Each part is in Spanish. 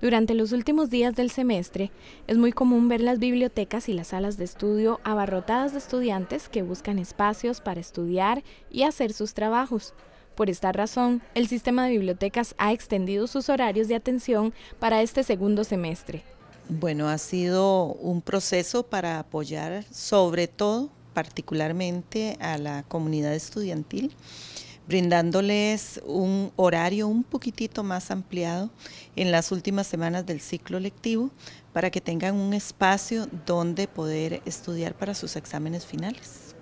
Durante los últimos días del semestre es muy común ver las bibliotecas y las salas de estudio abarrotadas de estudiantes que buscan espacios para estudiar y hacer sus trabajos. Por esta razón, el sistema de bibliotecas ha extendido sus horarios de atención para este segundo semestre. Bueno, ha sido un proceso para apoyar sobre todo, particularmente a la comunidad estudiantil brindándoles un horario un poquitito más ampliado en las últimas semanas del ciclo lectivo para que tengan un espacio donde poder estudiar para sus exámenes finales.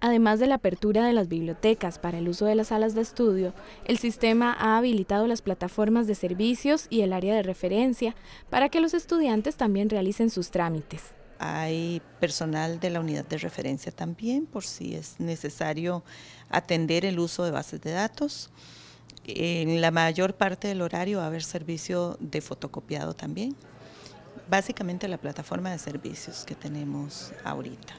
Además de la apertura de las bibliotecas para el uso de las salas de estudio, el sistema ha habilitado las plataformas de servicios y el área de referencia para que los estudiantes también realicen sus trámites. Hay personal de la unidad de referencia también por si es necesario atender el uso de bases de datos. En la mayor parte del horario va a haber servicio de fotocopiado también. Básicamente la plataforma de servicios que tenemos ahorita.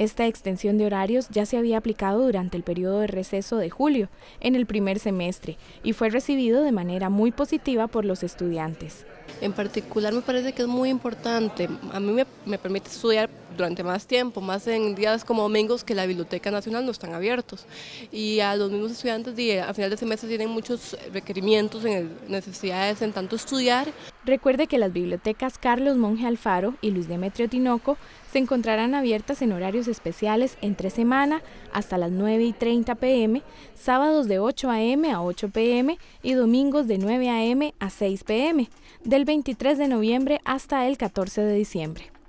Esta extensión de horarios ya se había aplicado durante el periodo de receso de julio, en el primer semestre, y fue recibido de manera muy positiva por los estudiantes. En particular me parece que es muy importante, a mí me, permite estudiar durante más tiempo, más en días como domingos que la Biblioteca Nacional no están abiertos. Y a los mismos estudiantes a final de semestre tienen muchos requerimientos, en necesidades en tanto estudiar Recuerde que las bibliotecas Carlos Monge Alfaro y Luis Demetrio Tinoco se encontrarán abiertas en horarios especiales entre semana hasta las 9 y 30 pm, sábados de 8 a.m. a 8 pm y domingos de 9 a.m. a 6 pm, del 23 de noviembre hasta el 14 de diciembre.